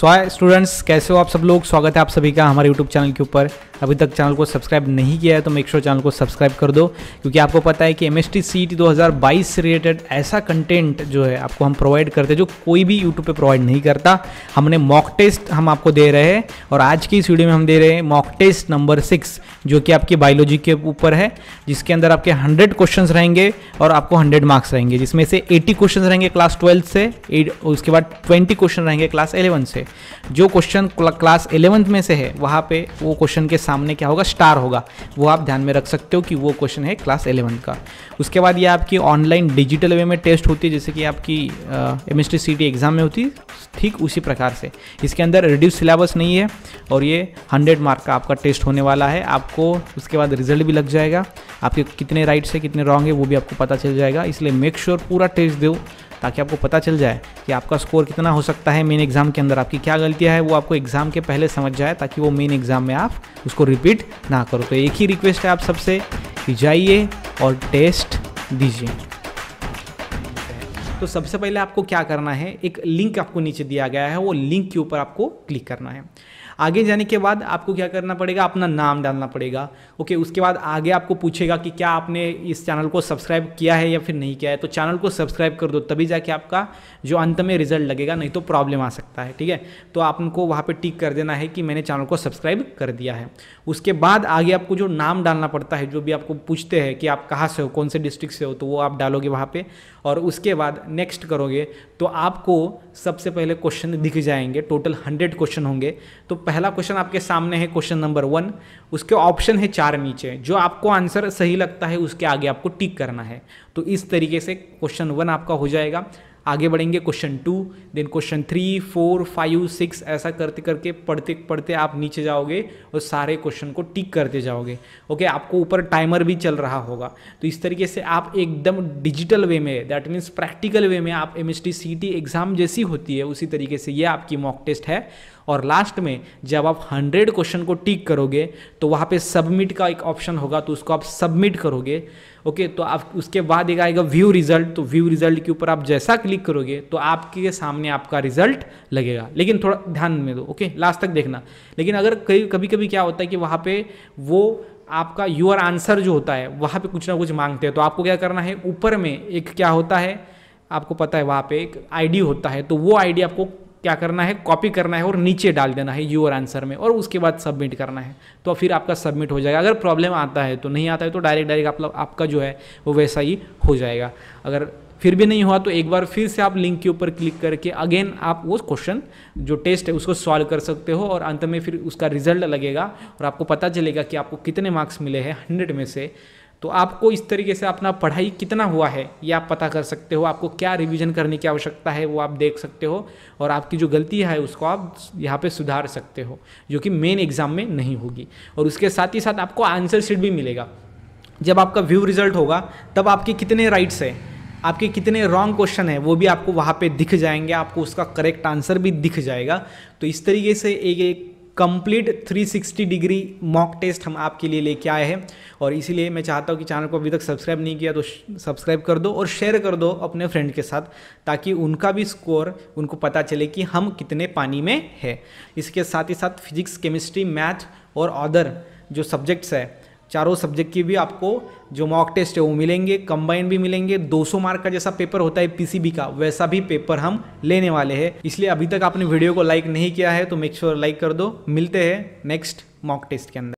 so students कैसे हो आप सब लोग स्वागत है आप सभी का हमारे यूट्यूब चैनल के ऊपर अभी तक चैनल को सब्सक्राइब नहीं किया है तो मेक श्योर चैनल को सब्सक्राइब कर दो क्योंकि आपको पता है कि M S T C T दो हज़ार बाईस से रिलेटेड ऐसा कंटेंट जो है आपको हम प्रोवाइड करते हैं जो कोई भी यूट्यूब पर प्रोवाइड नहीं करता हमने मॉक टेस्ट हम आपको दे रहे हैं और आज की इस वीडियो में हम दे रहे हैं मॉक टेस्ट नंबर सिक्स जो कि आपकी बायोलॉजी के ऊपर है जिसके अंदर आपके हंड्रेड क्वेश्चन रहेंगे और आपको हंड्रेड मार्क्स रहेंगे जिसमें से एटी क्वेश्चन रहेंगे क्लास ट्वेल्थ से उसके बाद ट्वेंटी क्वेश्चन रहेंगे क्लास एलेवन से जो क्वेश्चन क्लास एलेवंथ में से है वहाँ पे वो क्वेश्चन के सामने क्या होगा स्टार होगा वो आप ध्यान में रख सकते हो कि वो क्वेश्चन है क्लास एलेवन का उसके बाद ये आपकी ऑनलाइन डिजिटल वे में टेस्ट होती है जैसे कि आपकी एम एस एग्ज़ाम में होती ठीक उसी प्रकार से इसके अंदर रिड्यूस सिलेबस नहीं है और ये हंड्रेड मार्क का आपका टेस्ट होने वाला है आपको उसके बाद रिजल्ट भी लग जाएगा आपके कितने राइट्स है कितने रॉन्ग है वो भी आपको पता चल जाएगा इसलिए मेक श्योर पूरा टेस्ट दो ताकि आपको पता चल जाए कि आपका स्कोर कितना हो सकता है मेन एग्ज़ाम के अंदर आपकी क्या गलतियाँ है वो आपको एग्ज़ाम के पहले समझ जाए ताकि वो मेन एग्ज़ाम में आप उसको उसको रिपीट ना करो तो एक ही रिक्वेस्ट है आप सबसे कि जाइए और टेस्ट दीजिए तो सबसे पहले आपको क्या करना है एक लिंक आपको नीचे दिया गया है वो लिंक के ऊपर आपको क्लिक करना है आगे जाने के बाद आपको क्या करना पड़ेगा अपना नाम डालना पड़ेगा ओके उसके बाद आगे आपको पूछेगा कि क्या आपने इस चैनल को सब्सक्राइब किया है या फिर नहीं किया है तो चैनल को सब्सक्राइब कर दो तभी जाके आपका जो अंत में रिजल्ट लगेगा नहीं तो प्रॉब्लम आ सकता है ठीक है तो आपको वहाँ पर टिक कर देना है कि मैंने चैनल को सब्सक्राइब कर दिया है उसके बाद आगे आपको जो नाम डालना पड़ता है जो भी आपको पूछते हैं कि आप कहाँ से हो कौन से डिस्ट्रिक्ट से हो तो वो आप डालोगे वहाँ पर और उसके बाद नेक्स्ट करोगे तो आपको सबसे पहले क्वेश्चन दिख जाएंगे टोटल हंड्रेड क्वेश्चन होंगे तो पहला क्वेश्चन आपके सामने है क्वेश्चन नंबर वन उसके ऑप्शन है चार नीचे जो आपको आंसर सही लगता है उसके आगे आपको टिक करना है तो इस तरीके से क्वेश्चन वन आपका हो जाएगा आगे बढ़ेंगे question two then question three four five six ऐसा करते करके पढ़ते पढ़ते आप नीचे जाओगे और सारे क्वेश्चन को टिक करते जाओगे ओके आपको ऊपर टाइमर भी चल रहा होगा तो इस तरीके से आप एकदम डिजिटल वे में दैट मीन्स प्रैक्टिकल वे में आप एम एस एग्ज़ाम जैसी होती है उसी तरीके से ये आपकी मॉक टेस्ट है और लास्ट में जब आप हंड्रेड क्वेश्चन को टिक करोगे तो वहाँ पे सबमिट का एक ऑप्शन होगा तो उसको आप सबमिट करोगे ओके तो आप उसके बाद एक आएगा व्यू रिजल्ट तो व्यू रिजल्ट के ऊपर आप जैसा क्लिक करोगे तो आपके सामने आपका रिजल्ट लगेगा लेकिन थोड़ा ध्यान में दो ओके लास्ट तक देखना लेकिन अगर कभी कभी कभी क्या होता है कि वहाँ पे वो आपका यूर आंसर जो होता है वहाँ पे कुछ ना कुछ मांगते हैं तो आपको क्या करना है ऊपर में एक क्या होता है आपको पता है वहाँ पे एक आईडी होता है तो वो आईडी आपको क्या करना है कॉपी करना है और नीचे डाल देना है यूर आंसर में और उसके बाद सबमिट करना है तो फिर आपका सबमिट हो जाएगा अगर प्रॉब्लम आता है तो नहीं आता है तो डायरेक्ट डायरेक्ट आप, आपका जो है वो वैसा ही हो जाएगा अगर फिर भी नहीं हुआ तो एक बार फिर से आप लिंक के ऊपर क्लिक करके अगेन आप वो क्वेश्चन जो टेस्ट है उसको सॉल्व कर सकते हो और अंत में फिर उसका रिजल्ट लगेगा और आपको पता चलेगा कि आपको कितने मार्क्स मिले हैं हंड्रेड में से तो आपको इस तरीके से अपना पढ़ाई कितना हुआ है ये आप पता कर सकते हो आपको क्या रिवीजन करने की आवश्यकता है वो आप देख सकते हो और आपकी जो गलती है उसको आप यहाँ पे सुधार सकते हो जो कि मेन एग्ज़ाम में नहीं होगी और उसके साथ ही साथ आपको आंसर शीट भी मिलेगा जब आपका व्यू रिजल्ट होगा तब आपके कितने राइट्स हैं आपके कितने रॉन्ग क्वेश्चन है वो भी आपको वहाँ पे दिख जाएंगे आपको उसका करेक्ट आंसर भी दिख जाएगा तो इस तरीके से एक एक कंप्लीट 360 डिग्री मॉक टेस्ट हम आपके लिए लेके आए हैं और इसीलिए मैं चाहता हूँ कि चैनल को अभी तक सब्सक्राइब नहीं किया तो सब्सक्राइब कर दो और शेयर कर दो अपने फ्रेंड के साथ ताकि उनका भी स्कोर उनको पता चले कि हम कितने पानी में है इसके साथ ही साथ फिजिक्स केमिस्ट्री मैथ और अदर जो सब्जेक्ट्स है चारों सब्जेक्ट की भी आपको जो मॉक टेस्ट है वो मिलेंगे कंबाइन भी मिलेंगे 200 मार्क का जैसा पेपर होता है पीसीबी का वैसा भी पेपर हम लेने वाले हैं इसलिए अभी तक आपने वीडियो को लाइक नहीं किया है तो मेक श्योर लाइक कर दो मिलते हैं नेक्स्ट मॉक टेस्ट के अंदर